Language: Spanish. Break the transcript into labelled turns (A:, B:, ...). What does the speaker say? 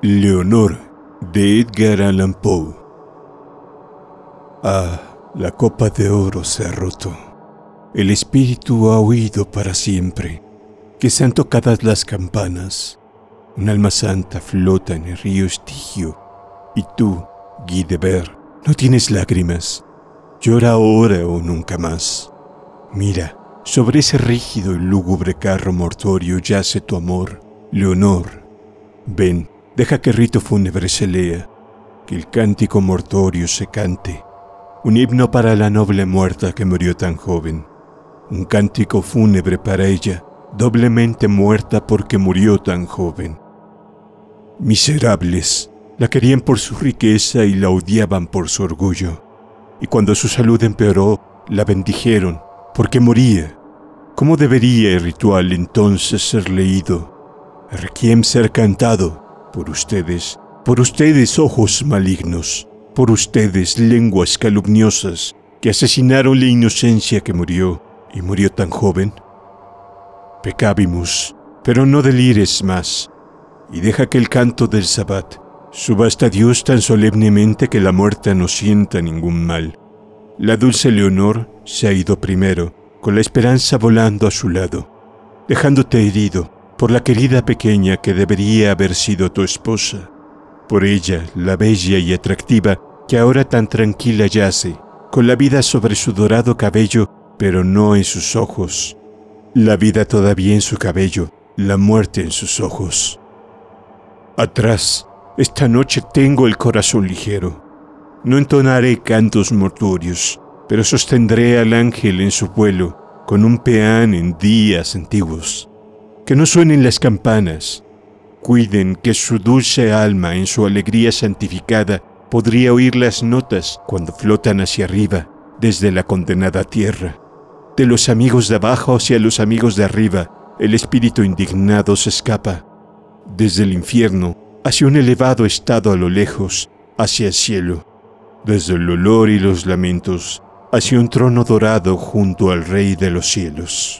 A: Leonor de Edgar Allan Poe. Ah, la copa de oro se ha roto. El espíritu ha huido para siempre. Que se han tocadas las campanas. Un alma santa flota en el río Estigio. Y tú, Guy de Ver, no tienes lágrimas. Llora ahora o nunca más. Mira, sobre ese rígido y lúgubre carro mortuorio yace tu amor, Leonor. Ven, Deja que rito fúnebre se lea, que el cántico mortorio se cante, un himno para la noble muerta que murió tan joven, un cántico fúnebre para ella, doblemente muerta porque murió tan joven. Miserables, la querían por su riqueza y la odiaban por su orgullo, y cuando su salud empeoró, la bendijeron porque moría. ¿Cómo debería el ritual entonces ser leído? ¿A ser cantado? por ustedes, por ustedes ojos malignos, por ustedes lenguas calumniosas que asesinaron la inocencia que murió y murió tan joven. Pecabimus, pero no delires más, y deja que el canto del Sabbat subasta a Dios tan solemnemente que la muerte no sienta ningún mal. La dulce Leonor se ha ido primero, con la esperanza volando a su lado, dejándote herido, por la querida pequeña que debería haber sido tu esposa, por ella, la bella y atractiva, que ahora tan tranquila yace, con la vida sobre su dorado cabello, pero no en sus ojos, la vida todavía en su cabello, la muerte en sus ojos. Atrás, esta noche tengo el corazón ligero. No entonaré cantos mortuorios, pero sostendré al ángel en su vuelo con un peán en días antiguos que no suenen las campanas. Cuiden que su dulce alma en su alegría santificada podría oír las notas cuando flotan hacia arriba desde la condenada tierra. De los amigos de abajo hacia los amigos de arriba, el espíritu indignado se escapa. Desde el infierno hacia un elevado estado a lo lejos, hacia el cielo. Desde el olor y los lamentos hacia un trono dorado junto al Rey de los cielos.